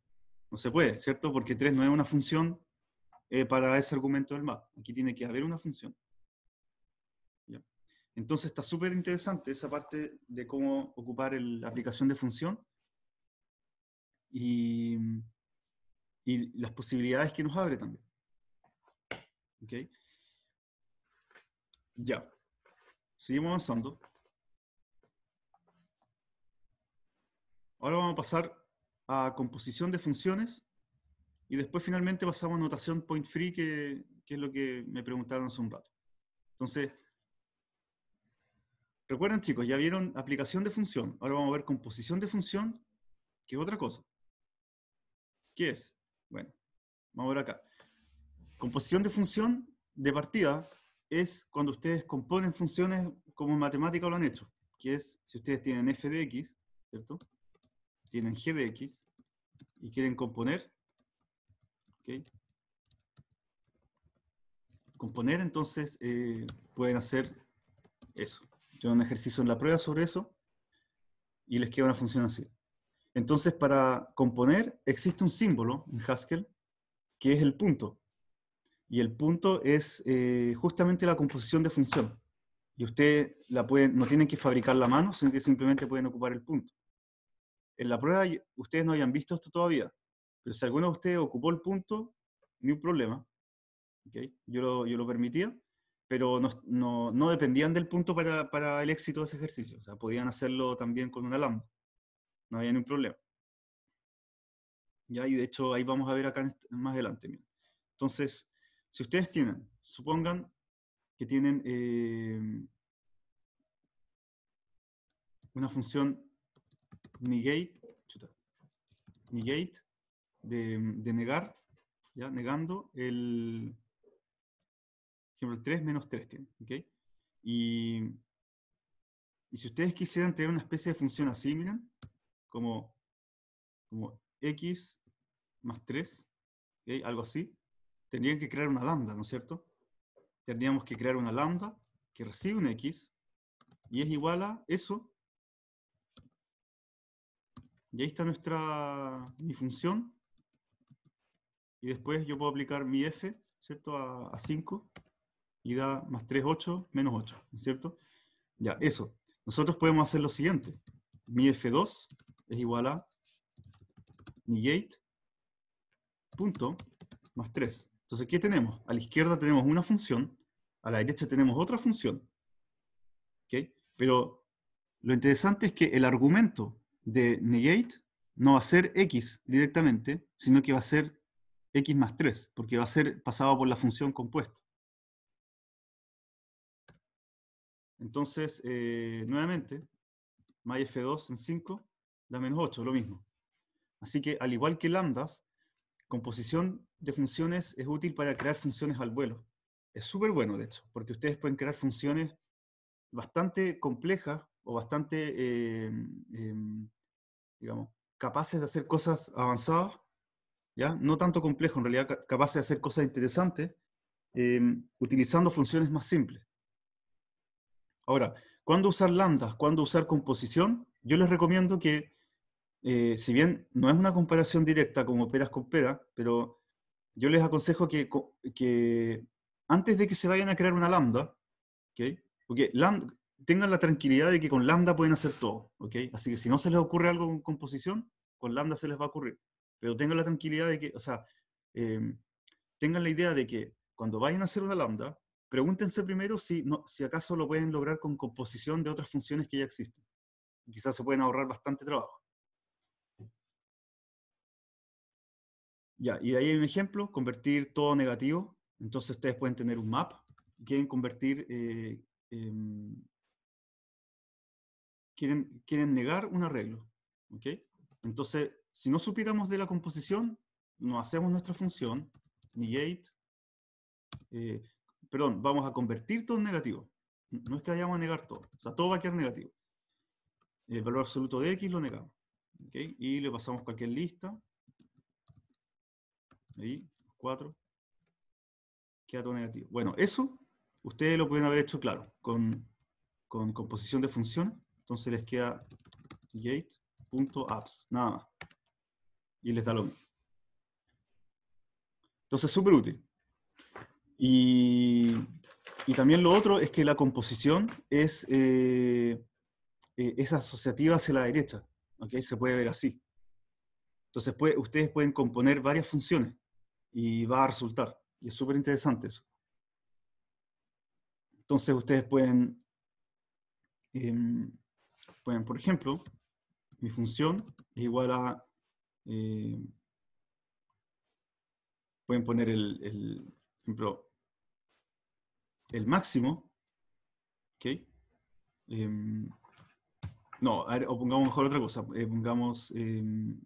no se puede, ¿cierto? Porque 3 no es una función eh, para ese argumento del map. Aquí tiene que haber una función. Entonces está súper interesante esa parte de cómo ocupar la aplicación de función. Y y las posibilidades que nos abre también. ¿Ok? Ya. Seguimos avanzando. Ahora vamos a pasar a composición de funciones y después finalmente pasamos a notación point free, que, que es lo que me preguntaron hace un rato. Entonces, recuerden chicos, ya vieron aplicación de función. Ahora vamos a ver composición de función, que es otra cosa. ¿Qué es? Bueno, vamos a ver acá. Composición de función de partida es cuando ustedes componen funciones como en matemática lo han hecho, que es si ustedes tienen f de x, ¿cierto? Tienen g de x y quieren componer, ¿ok? Componer, entonces eh, pueden hacer eso. Yo un ejercicio en la prueba sobre eso y les queda una función así. Entonces, para componer existe un símbolo en Haskell que es el punto. Y el punto es eh, justamente la composición de función. Y ustedes no tienen que fabricar la mano, sino que simplemente pueden ocupar el punto. En la prueba ustedes no hayan visto esto todavía, pero si alguno de ustedes ocupó el punto, ni un problema. Yo, lo, permitía, pero no, dependían del punto para, el éxito de ese ejercicio. O sea, podían hacerlo también con una lambda no había ningún problema. ¿Ya? Y de hecho ahí vamos a ver acá más adelante. Entonces, si ustedes tienen, supongan que tienen em, una función negate, negate mm, de, negar, ¿ya? negando el, ejemplo, 3 menos 3 Y, y si ustedes quisieran tener una especie de función así, miren, como, x más 3, algo así, tendrían que crear una lambda, ¿no es cierto? Tendríamos que crear una lambda que recibe un x y es igual a eso. Y ahí está nuestra, mi función. Y después yo puedo aplicar mi f, ¿cierto? A, a 5 y da más 3, 8, menos 8, es cierto? Ya, eso. Nosotros podemos hacer lo siguiente mi F2 es igual a negate punto más 3. Entonces, ¿qué tenemos? A la izquierda tenemos una función, a la derecha tenemos otra función. Pero lo interesante es que el argumento de negate no va a ser x directamente, sino que va a ser x más 3, porque va a ser pasado por la función compuesta. Entonces, eh, nuevamente, más F2 en 5, la menos 8, lo mismo. Así que, al igual que lambdas, composición de funciones es útil para crear funciones al vuelo. Es súper bueno, de hecho, porque ustedes pueden crear funciones bastante complejas o bastante, em, em, digamos, capaces de hacer cosas avanzadas, ¿ya? No tanto complejo, en realidad capaces de hacer cosas interesantes, em, utilizando funciones más simples. Ahora, ¿Cuándo usar lambdas? ¿Cuándo usar composición? Yo les recomiendo que, eh, si bien no es una comparación directa como peras con peras, pero yo les aconsejo que, antes de que se vayan a crear una lambda, porque tengan la tranquilidad de que con lambda pueden hacer todo, así que si no se les ocurre algo con composición, con lambda se les va a ocurrir, pero tengan la tranquilidad de que, o sea, em, tengan la idea de que cuando vayan a hacer una lambda, pregúntense primero si, si acaso lo pueden lograr con composición de otras funciones que ya existen. Quizás se pueden ahorrar bastante trabajo. Ya, y ahí hay un ejemplo, convertir todo negativo. Entonces ustedes pueden tener un map. Quieren convertir, eh, em, quieren, negar un arreglo. ¿ok? Entonces, si no supiéramos de la composición, no hacemos nuestra función, negate, eh, perdón, vamos a convertir todo en negativo. No es que vayamos a negar todo, o sea, todo va a quedar negativo. El valor absoluto de x lo negamos. Y le pasamos cualquier lista. Ahí, 4. Queda todo negativo. Bueno, eso ustedes lo pueden haber hecho claro con, con composición de funciones. Entonces les queda gate.apps, nada más. Y les da lo mismo. Entonces, súper útil. Y, también lo otro es que la composición es, eh, eh, asociativa hacia la derecha. Se puede ver así. Entonces ustedes pueden componer varias funciones y va a resultar. Y es súper interesante eso. Entonces ustedes pueden, em, pueden, por ejemplo, mi función es igual a, eh, pueden poner el, el ejemplo, el máximo, ¿ok? Em, no, o pongamos mejor otra cosa, eh, pongamos em,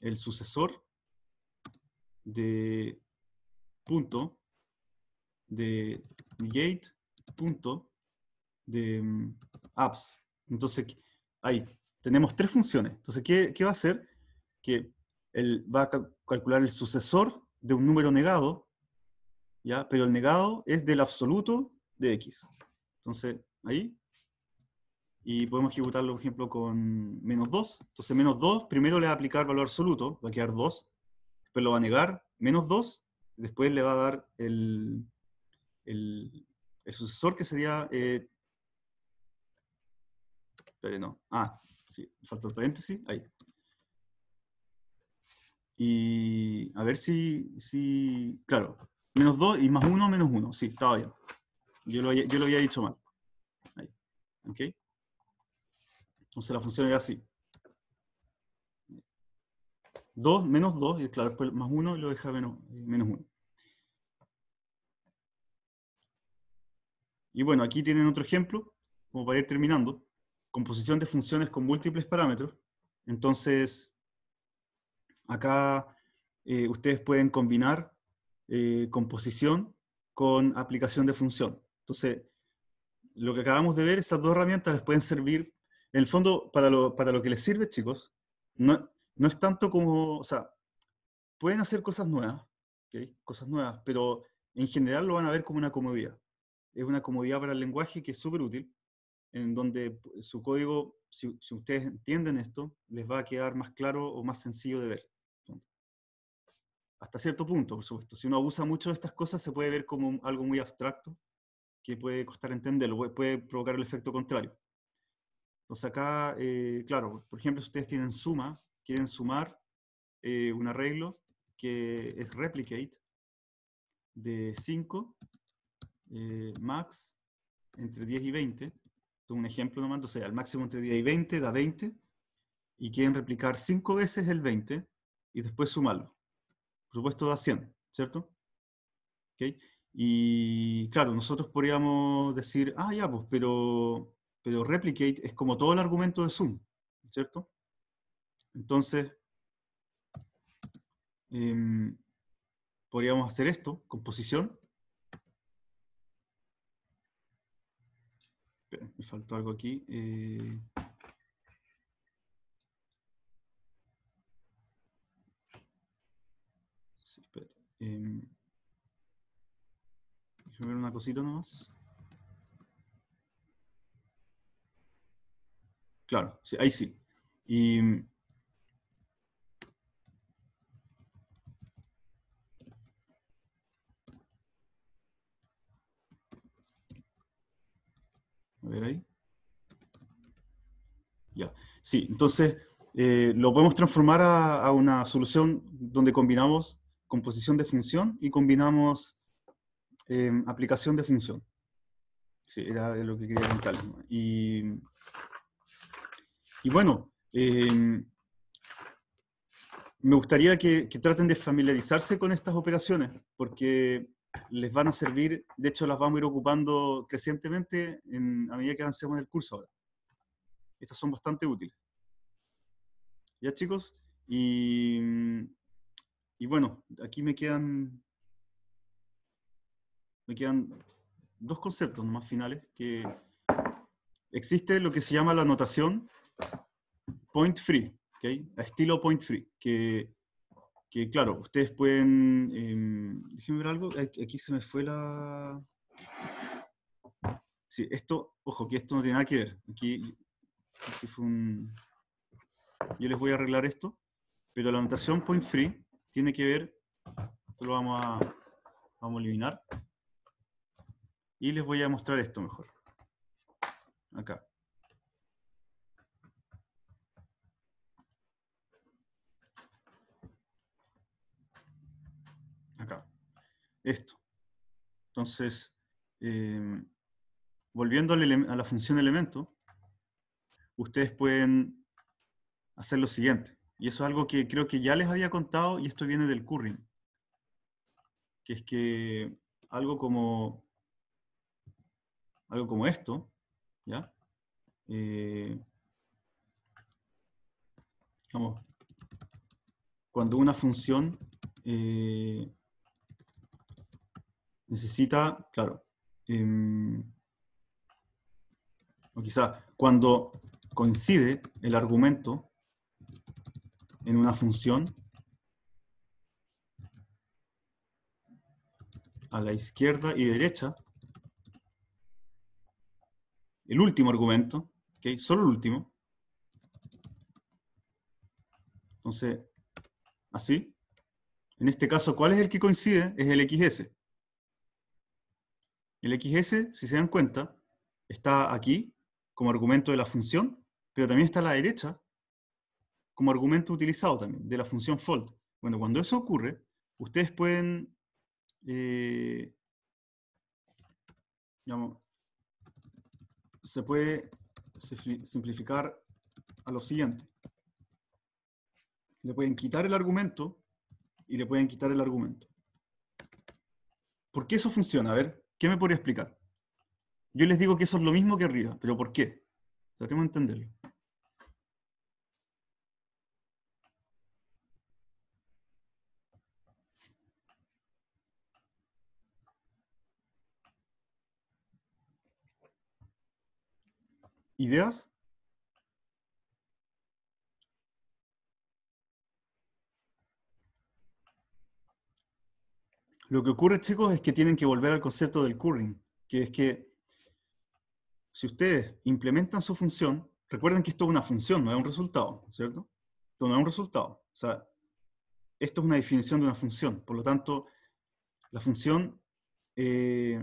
el sucesor de punto de negate punto de em, apps. Entonces, ahí tenemos tres funciones. Entonces, ¿qué, va a hacer? Que él va a calcular el sucesor de un número negado ¿ya? Pero el negado es del absoluto de X. Entonces, ahí. Y podemos ejecutarlo, por ejemplo, con menos 2. Entonces, menos 2, primero le va a aplicar valor absoluto, va a quedar 2. Después lo va a negar, menos 2. Después le va a dar el, el, sucesor, que sería... Eh, no. Ah, sí, falta el paréntesis, ahí. Y a ver si, si claro, Menos 2 y más 1, menos 1. Sí, estaba bien. Yo lo, había dicho mal. Ahí. ¿Ok? Entonces la función es así. 2 menos 2, y claro, después más 1 lo deja menos, 1. Eh, y bueno, aquí tienen otro ejemplo, como para ir terminando. Composición de funciones con múltiples parámetros. Entonces, acá eh, ustedes pueden combinar eh, composición con aplicación de función. Entonces, lo que acabamos de ver, esas dos herramientas les pueden servir, en el fondo, para lo, para lo que les sirve, chicos, no, no es tanto como, o sea, pueden hacer cosas nuevas, cosas nuevas, pero en general lo van a ver como una comodidad. Es una comodidad para el lenguaje que es súper útil, en donde su código, si, ustedes entienden esto, les va a quedar más claro o más sencillo de ver hasta cierto punto, por supuesto. Si uno abusa mucho de estas cosas, se puede ver como algo muy abstracto, que puede costar entenderlo, puede, provocar el efecto contrario. Entonces acá, eh, claro, por ejemplo, si ustedes tienen suma, quieren sumar eh, un arreglo que es replicate de 5, eh, max entre 10 y 20, es un ejemplo nomás, o sea, al máximo entre 10 y 20 da 20, y quieren replicar 5 veces el 20 y después sumarlo supuesto da 100, ¿cierto? ¿Okay? Y claro, nosotros podríamos decir, ah, ya, pues, pero, pero Replicate es como todo el argumento de Zoom, ¿cierto? Entonces, em, podríamos hacer esto, composición. me faltó algo aquí. Eh, Eh, ver una cosita nomás. Claro, sí, ahí sí. Y, A ver ahí. Ya. Sí, entonces eh, lo podemos transformar a, una solución donde combinamos composición de función y combinamos em, aplicación de función. Sí, era lo que quería contar. Y, bueno, em, me gustaría que, traten de familiarizarse con estas operaciones, porque les van a servir, de hecho las vamos a ir ocupando crecientemente a medida que avancemos en el curso ahora. Estas son bastante útiles. ¿Ya chicos? Y y bueno, aquí me quedan, me quedan dos conceptos más finales, que existe lo que se llama la notación point free, estilo point free, que, claro, ustedes pueden, em, déjenme ver algo, aquí se me fue la... Sí, esto, ojo, que esto no tiene nada que ver. Aquí, aquí un... Yo les voy a arreglar esto, pero la notación point free tiene que ver, esto lo vamos a, vamos a eliminar, y les voy a mostrar esto mejor. Acá. Acá. Esto. Entonces, eh, volviendo a la función elemento, ustedes pueden hacer lo siguiente. Y eso es algo que creo que ya les había contado y esto viene del curry. Que es que algo como, algo como esto, ¿ya? Eh, cuando una función eh, necesita, claro, em, o quizá cuando coincide el argumento en una función a la izquierda y derecha, el último argumento, solo el último. Entonces, así. En este caso, ¿cuál es el que coincide? Es el XS. El XS, si se dan cuenta, está aquí como argumento de la función, pero también está a la derecha como argumento utilizado también, de la función fold. Bueno, cuando eso ocurre, ustedes pueden, eh, se puede simplificar a lo siguiente. Le pueden quitar el argumento y le pueden quitar el argumento. ¿Por qué eso funciona? A ver, ¿qué me podría explicar? Yo les digo que eso es lo mismo que arriba, pero ¿por qué? Tratemos de entenderlo. ¿Ideas? Lo que ocurre, chicos, es que tienen que volver al concepto del curring, que es que si ustedes implementan su función, recuerden que esto es una función, no es un resultado, ¿cierto? Esto no es un resultado. O sea, esto es una definición de una función. Por lo tanto, la función, eh,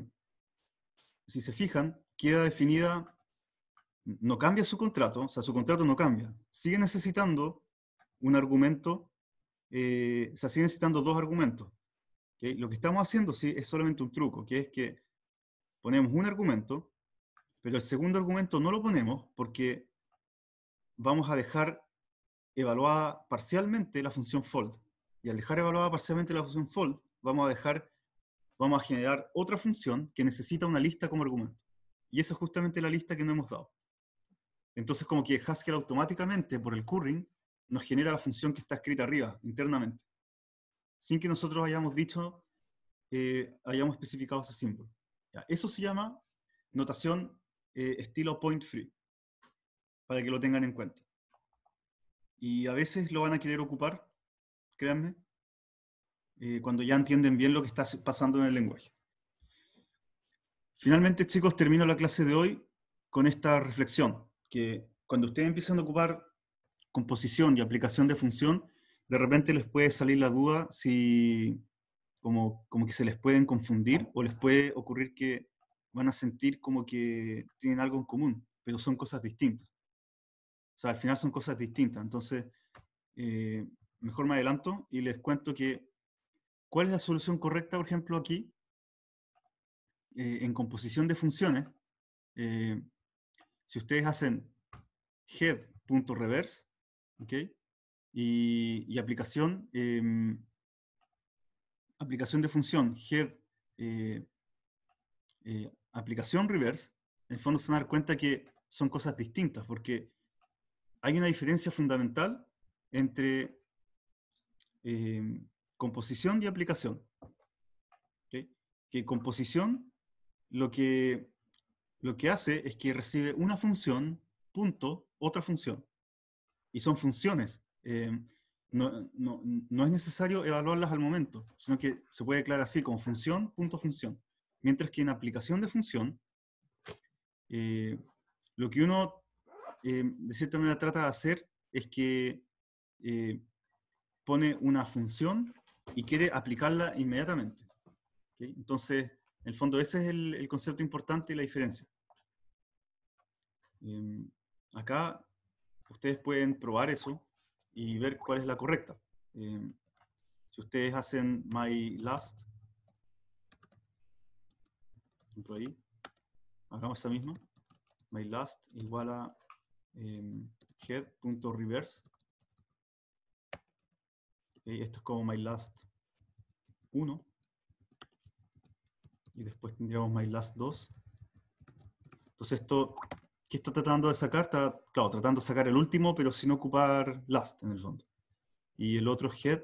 si se fijan, queda definida no cambia su contrato, o sea, su contrato no cambia. Sigue necesitando un argumento, eh, o sea, sigue necesitando dos argumentos. Lo que estamos haciendo sí, es solamente un truco, que es que ponemos un argumento, pero el segundo argumento no lo ponemos porque vamos a dejar evaluada parcialmente la función fold. Y al dejar evaluada parcialmente la función fold, vamos a dejar, vamos a generar otra función que necesita una lista como argumento. Y esa es justamente la lista que no hemos dado. Entonces, como que Haskell automáticamente, por el curring, nos genera la función que está escrita arriba, internamente, sin que nosotros hayamos dicho, eh, hayamos especificado ese símbolo. eso se llama notación eh, estilo point free, para que lo tengan en cuenta. Y a veces lo van a querer ocupar, créanme, eh, cuando ya entienden bien lo que está pasando en el lenguaje. Finalmente, chicos, termino la clase de hoy con esta reflexión que cuando ustedes empiezan a ocupar composición y aplicación de función, de repente les puede salir la duda si como, como que se les pueden confundir o les puede ocurrir que van a sentir como que tienen algo en común, pero son cosas distintas. O sea, al final son cosas distintas. Entonces, eh, mejor me adelanto y les cuento que cuál es la solución correcta, por ejemplo, aquí, eh, en composición de funciones. Eh, si ustedes hacen head.reverse, ¿ok? Y, aplicación, em, aplicación de función head, eh, eh, aplicación reverse, en fondo se van a dar cuenta que son cosas distintas, porque hay una diferencia fundamental entre em, composición y aplicación. Que composición, lo que lo que hace es que recibe una función, punto, otra función. Y son funciones. Eh, no, es necesario evaluarlas al momento, sino que se puede declarar así como función, punto, función. Mientras que en aplicación de función, eh, lo que uno, eh, de cierta manera, trata de hacer es que pone una función y quiere aplicarla inmediatamente. Entonces, en el fondo, ese es el, concepto importante y la diferencia. Em, acá ustedes pueden probar eso y ver cuál es la correcta. Em, si ustedes hacen my last, por ahí, hagamos esa misma, my last igual a em, head.reverse. esto es como my last 1 y después tendríamos my last 2. Entonces esto, ¿qué está tratando de sacar? Está, claro, tratando de sacar el último, pero sin ocupar last en el fondo. Y el otro head,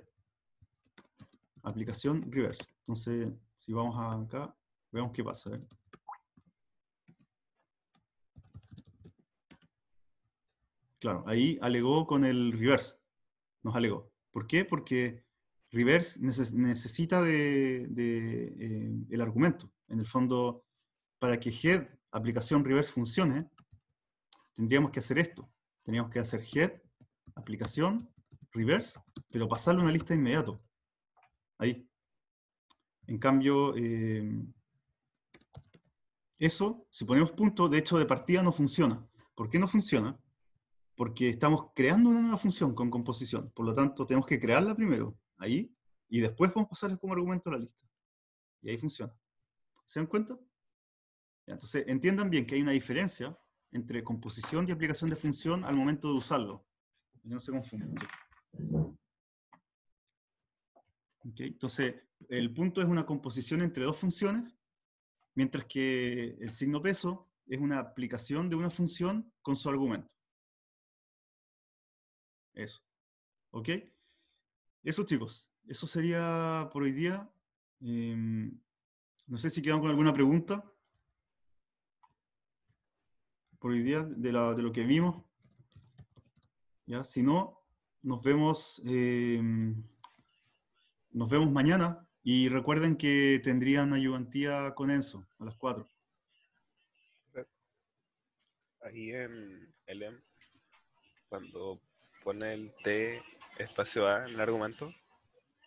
aplicación reverse. Entonces, si vamos acá, veamos qué pasa. Claro, ahí alegó con el reverse. Nos alegó. ¿Por qué? Porque Reverse necesita de, eh, el argumento. En el fondo, para que head, aplicación reverse funcione, tendríamos que hacer esto. Tendríamos que hacer head, aplicación, reverse, pero pasarle una lista de inmediato. Ahí. En cambio, eh, eso, si ponemos punto, de hecho de partida no funciona. ¿Por qué no funciona? Porque estamos creando una nueva función con composición. Por lo tanto, tenemos que crearla primero ahí y después a pasarles como argumento a la lista. Y ahí funciona. ¿Se dan cuenta? entonces, entiendan bien que hay una diferencia entre composición y aplicación de función al momento de usarlo. Y no se confunden. entonces, el punto es una composición entre dos funciones, mientras que el signo peso es una aplicación de una función con su argumento. Eso. ¿Ok? Eso chicos, eso sería por hoy día. Em, no sé si quedan con alguna pregunta. Por hoy día, de, lo que vimos. ¿Ya? Si no, nos vemos, em, nos vemos mañana. Y recuerden que tendrían ayudantía con Enzo a las 4. Ahí en LM, cuando pone el T espacio A en el argumento.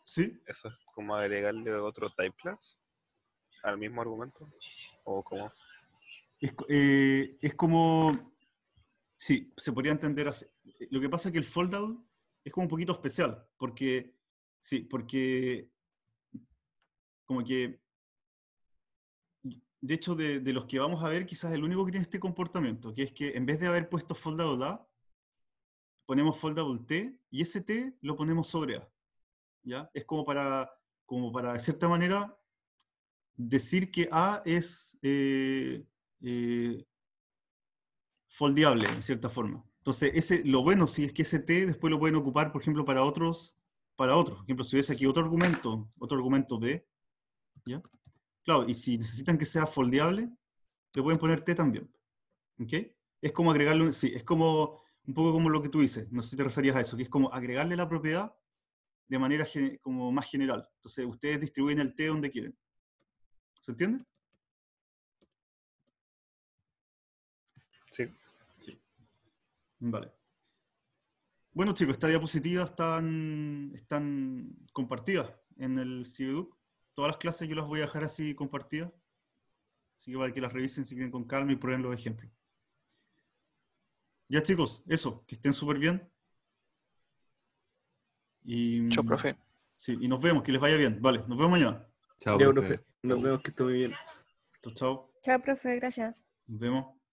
Sí. Eso es como agregarle otro type class al mismo argumento. ¿O cómo? Es, eh, como. Sí, se podría entender así. Lo que pasa es que el foldout es como un poquito especial, porque. Sí, porque. Como que. De hecho, de, los que vamos a ver, quizás el único que tiene este comportamiento, que es que en vez de haber puesto foldout A, ponemos foldable T y ese T lo ponemos sobre A. ¿ya? Es como para, como para, de cierta manera, decir que A es eh, eh, en cierta forma. Entonces, ese, lo bueno si es que ese T después lo pueden ocupar, por ejemplo, para otros, para otros. Por ejemplo, si ves aquí otro argumento, otro argumento B, ¿ya? Claro, y si necesitan que sea foldable, le pueden poner T también. ¿Ok? Es como agregarle, sí, es como un poco como lo que tú dices, no sé si te referías a eso, que es como agregarle la propiedad de manera como más general. Entonces, ustedes distribuyen el té donde quieren. ¿Se entiende? Sí. sí. Vale. Bueno, chicos, estas diapositivas están, están compartidas en el CEDUC Todas las clases yo las voy a dejar así compartidas. Así que para que las revisen si quieren con calma y prueben los ejemplos. Ya chicos, eso, que estén súper bien. Chao, profe. Sí, y nos vemos, que les vaya bien. Vale, nos vemos mañana. Chao, profe. Nos vemos, que esté muy bien. Chao, chao. Chao, profe, gracias. Nos vemos.